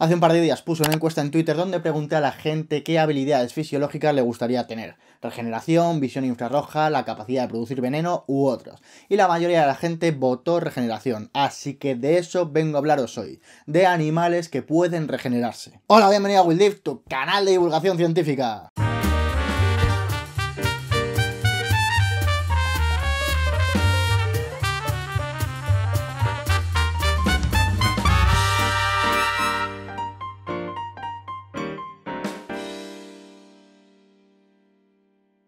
Hace un par de días puse una encuesta en Twitter donde pregunté a la gente qué habilidades fisiológicas le gustaría tener. Regeneración, visión infrarroja, la capacidad de producir veneno u otros. Y la mayoría de la gente votó regeneración, así que de eso vengo a hablaros hoy. De animales que pueden regenerarse. Hola, bienvenido a tu canal de divulgación científica.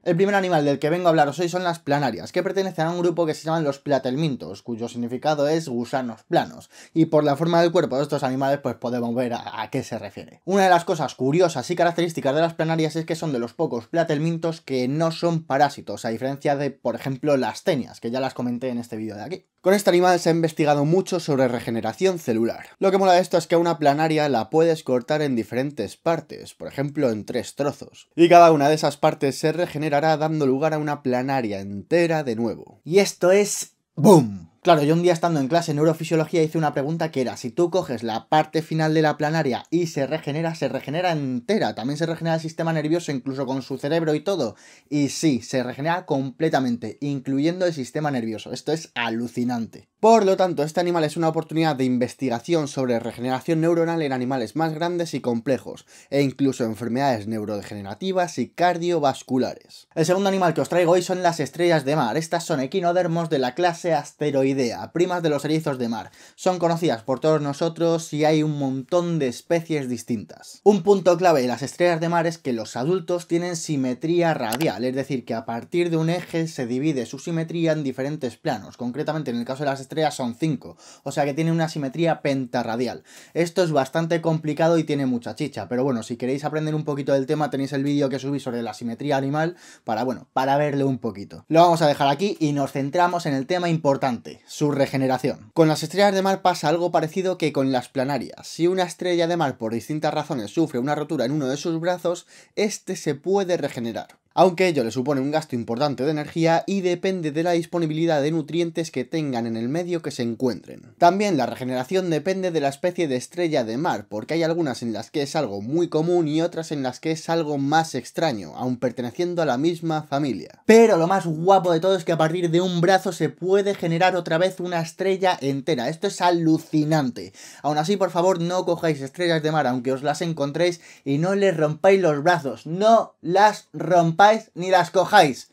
El primer animal del que vengo a hablaros hoy son las planarias, que pertenecen a un grupo que se llaman los platelmintos, cuyo significado es gusanos planos, y por la forma del cuerpo de estos animales pues podemos ver a, qué se refiere. Una de las cosas curiosas y características de las planarias es que son de los pocos platelmintos que no son parásitos, a diferencia de, por ejemplo, las tenias, que ya las comenté en este vídeo de aquí. Con este animal se ha investigado mucho sobre regeneración celular. Lo que mola de esto es que una planaria la puedes cortar en diferentes partes, por ejemplo en tres trozos, y cada una de esas partes se regenera dando lugar a una planaria entera de nuevo. Y esto es... ¡Boom! Claro, yo un día estando en clase en neurofisiología hice una pregunta que era, si tú coges la parte final de la planaria y se regenera, se regenera entera, también se regenera el sistema nervioso incluso con su cerebro y todo. Y sí, se regenera completamente, incluyendo el sistema nervioso. Esto es alucinante. Por lo tanto, este animal es una oportunidad de investigación sobre regeneración neuronal en animales más grandes y complejos, e incluso enfermedades neurodegenerativas y cardiovasculares. El segundo animal que os traigo hoy son las estrellas de mar. Estas son equinodermos de la clase asteroidal primas de los erizos de mar. Son conocidas por todos nosotros y hay un montón de especies distintas. Un punto clave de las estrellas de mar es que los adultos tienen simetría radial, es decir, que a partir de un eje se divide su simetría en diferentes planos. Concretamente, en el caso de las estrellas son 5, o sea que tienen una simetría pentarradial. Esto es bastante complicado y tiene mucha chicha, pero bueno, si queréis aprender un poquito del tema tenéis el vídeo que subí sobre la simetría animal para, bueno, para verlo un poquito. Lo vamos a dejar aquí y nos centramos en el tema importante, su regeneración. Con las estrellas de mar pasa algo parecido que con las planarias. Si una estrella de mar por distintas razones sufre una rotura en uno de sus brazos, este se puede regenerar aunque ello le supone un gasto importante de energía y depende de la disponibilidad de nutrientes que tengan en el medio que se encuentren. También la regeneración depende de la especie de estrella de mar, porque hay algunas en las que es algo muy común y otras en las que es algo más extraño, aun perteneciendo a la misma familia. Pero lo más guapo de todo es que a partir de un brazo se puede generar otra vez una estrella entera, esto es alucinante. Aún así, por favor, no cojáis estrellas de mar aunque os las encontréis y no les rompáis los brazos, no las rompáis ni las cojáis.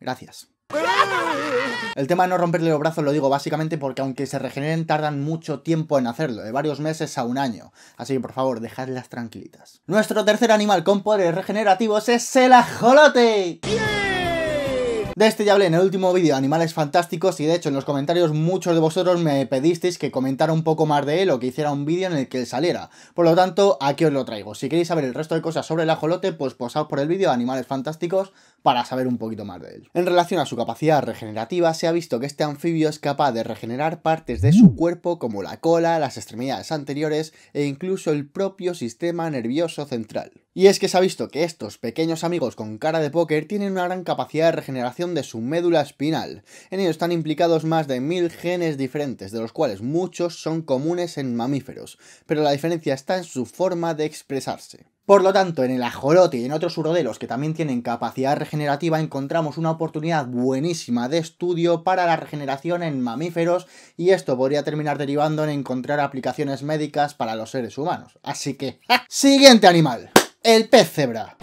Gracias. El tema de no romperle los brazos lo digo básicamente porque aunque se regeneren tardan mucho tiempo en hacerlo, de varios meses a un año. Así que por favor, dejadlas tranquilitas. Nuestro tercer animal con poderes regenerativos es el ajolote. De este ya hablé en el último vídeo Animales Fantásticos y de hecho en los comentarios muchos de vosotros me pedisteis que comentara un poco más de él o que hiciera un vídeo en el que él saliera. Por lo tanto, aquí os lo traigo. Si queréis saber el resto de cosas sobre el ajolote, pues posaos por el vídeo Animales Fantásticos para saber un poquito más de él. En relación a su capacidad regenerativa, se ha visto que este anfibio es capaz de regenerar partes de su mm. cuerpo como la cola, las extremidades anteriores e incluso el propio sistema nervioso central. Y es que se ha visto que estos pequeños amigos con cara de póker tienen una gran capacidad de regeneración de su médula espinal. En ello están implicados más de mil genes diferentes, de los cuales muchos son comunes en mamíferos, pero la diferencia está en su forma de expresarse. Por lo tanto, en el ajolote y en otros urodelos que también tienen capacidad regenerativa encontramos una oportunidad buenísima de estudio para la regeneración en mamíferos y esto podría terminar derivando en encontrar aplicaciones médicas para los seres humanos. Así que, siguiente animal, el pez cebra.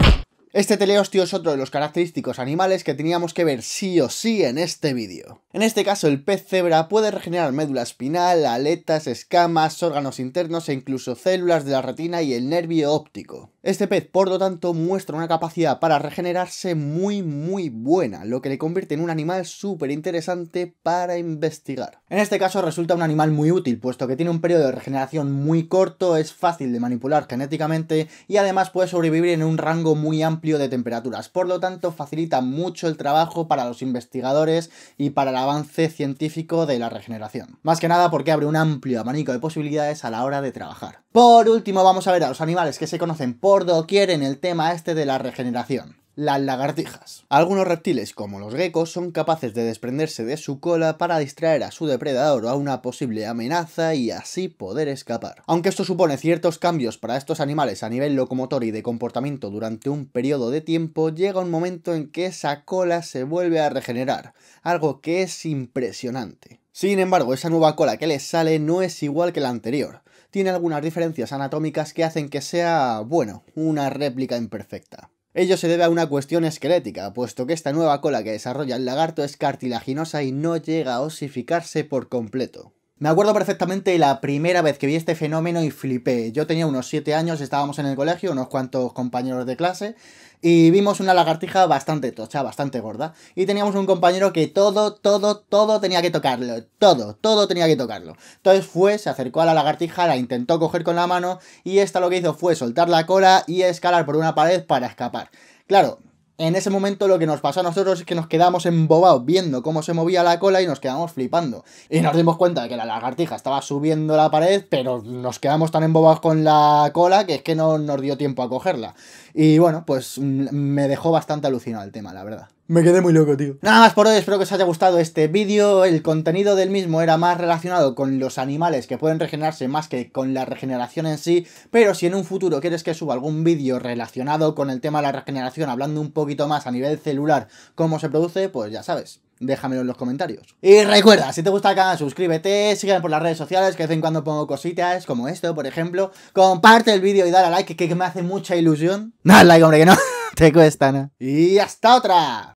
Este teleostio es otro de los característicos animales que teníamos que ver sí o sí en este vídeo. En este caso, el pez cebra puede regenerar médula espinal, aletas, escamas, órganos internos e incluso células de la retina y el nervio óptico. Este pez, por lo tanto, muestra una capacidad para regenerarse muy muy buena, lo que le convierte en un animal súper interesante para investigar. En este caso resulta un animal muy útil, puesto que tiene un periodo de regeneración muy corto, es fácil de manipular genéticamente y además puede sobrevivir en un rango muy amplio amplio de temperaturas. Por lo tanto, facilita mucho el trabajo para los investigadores y para el avance científico de la regeneración. Más que nada porque abre un amplio abanico de posibilidades a la hora de trabajar. Por último, vamos a ver a los animales que se conocen por doquier en el tema este de la regeneración las lagartijas. Algunos reptiles, como los geckos, son capaces de desprenderse de su cola para distraer a su depredador o a una posible amenaza y así poder escapar. Aunque esto supone ciertos cambios para estos animales a nivel locomotor y de comportamiento durante un periodo de tiempo, llega un momento en que esa cola se vuelve a regenerar, algo que es impresionante. Sin embargo, esa nueva cola que les sale no es igual que la anterior. Tiene algunas diferencias anatómicas que hacen que sea, bueno, una réplica imperfecta. Ello se debe a una cuestión esquelética, puesto que esta nueva cola que desarrolla el lagarto es cartilaginosa y no llega a osificarse por completo. Me acuerdo perfectamente la primera vez que vi este fenómeno y flipé. Yo tenía unos 7 años, estábamos en el colegio, unos cuantos compañeros de clase, y vimos una lagartija bastante tocha, bastante gorda. Y teníamos un compañero que todo, todo, todo tenía que tocarlo. Todo, todo tenía que tocarlo. Entonces fue, se acercó a la lagartija, la intentó coger con la mano, y esta lo que hizo fue soltar la cola y escalar por una pared para escapar. Claro, en ese momento lo que nos pasó a nosotros es que nos quedamos embobados viendo cómo se movía la cola y nos quedamos flipando. Y nos dimos cuenta de que la lagartija estaba subiendo la pared, pero nos quedamos tan embobados con la cola que es que no nos dio tiempo a cogerla. Y bueno, pues mm, me dejó bastante alucinado el tema, la verdad. Me quedé muy loco, tío. Nada más por hoy, espero que os haya gustado este vídeo. El contenido del mismo era más relacionado con los animales que pueden regenerarse más que con la regeneración en sí, pero si en un futuro quieres que suba algún vídeo relacionado con el tema de la regeneración, hablando un poquito más a nivel celular cómo se produce, pues ya sabes. Déjamelo en los comentarios. Y recuerda, si te gusta el canal, suscríbete, sígueme por las redes sociales, que de vez en cuando pongo cositas como esto, por ejemplo. Comparte el vídeo y dale a like, que, me hace mucha ilusión. Dale like, hombre, que no te cuesta, ¿no? Y hasta otra.